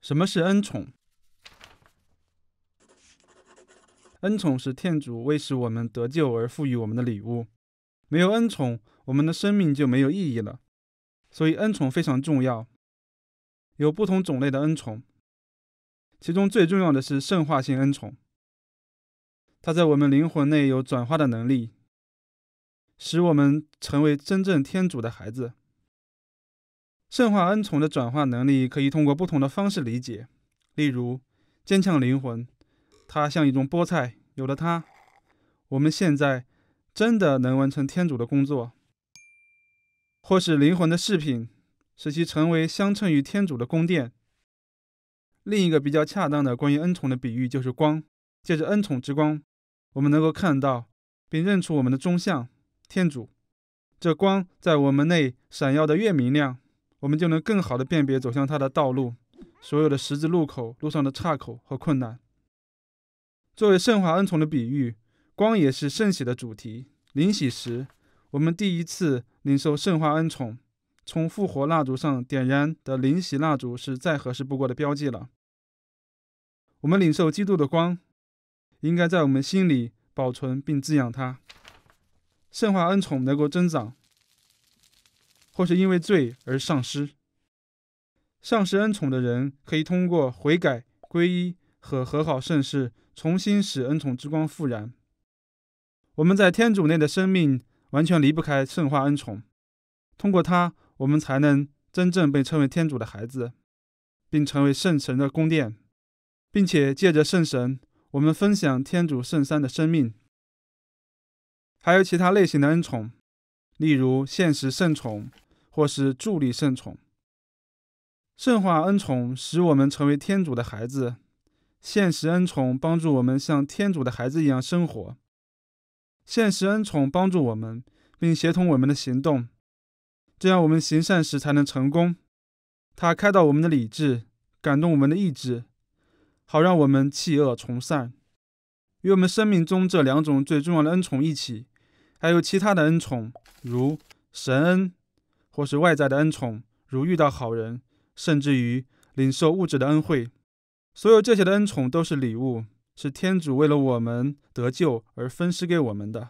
什么是恩宠？恩宠是天主为使我们得救而赋予我们的礼物。没有恩宠，我们的生命就没有意义了。所以恩宠非常重要。有不同种类的恩宠，其中最重要的是圣化性恩宠，它在我们灵魂内有转化的能力。使我们成为真正天主的孩子。圣化恩宠的转化能力可以通过不同的方式理解，例如坚强灵魂，它像一种菠菜，有了它，我们现在真的能完成天主的工作；或是灵魂的饰品，使其成为相称于天主的宫殿。另一个比较恰当的关于恩宠的比喻就是光，借着恩宠之光，我们能够看到并认出我们的中相。天主，这光在我们内闪耀的越明亮，我们就能更好的辨别走向他的道路。所有的十字路口、路上的岔口和困难。作为圣化恩宠的比喻，光也是圣喜的主题。灵喜时，我们第一次领受圣化恩宠，从复活蜡烛上点燃的灵喜蜡烛是再合适不过的标记了。我们领受基督的光，应该在我们心里保存并滋养它。圣化恩宠能够增长，或是因为罪而丧失。丧失恩宠的人可以通过悔改、皈依和和好圣事，重新使恩宠之光复燃。我们在天主内的生命完全离不开圣化恩宠，通过它，我们才能真正被称为天主的孩子，并成为圣神的宫殿，并且借着圣神，我们分享天主圣三的生命。还有其他类型的恩宠，例如现实圣宠或是助力圣宠。圣化恩宠使我们成为天主的孩子，现实恩宠帮助我们像天主的孩子一样生活。现实恩宠帮助我们，并协同我们的行动，这样我们行善时才能成功。它开导我们的理智，感动我们的意志，好让我们弃恶从善。与我们生命中这两种最重要的恩宠一起。还有其他的恩宠，如神恩，或是外在的恩宠，如遇到好人，甚至于领受物质的恩惠。所有这些的恩宠都是礼物，是天主为了我们得救而分施给我们的。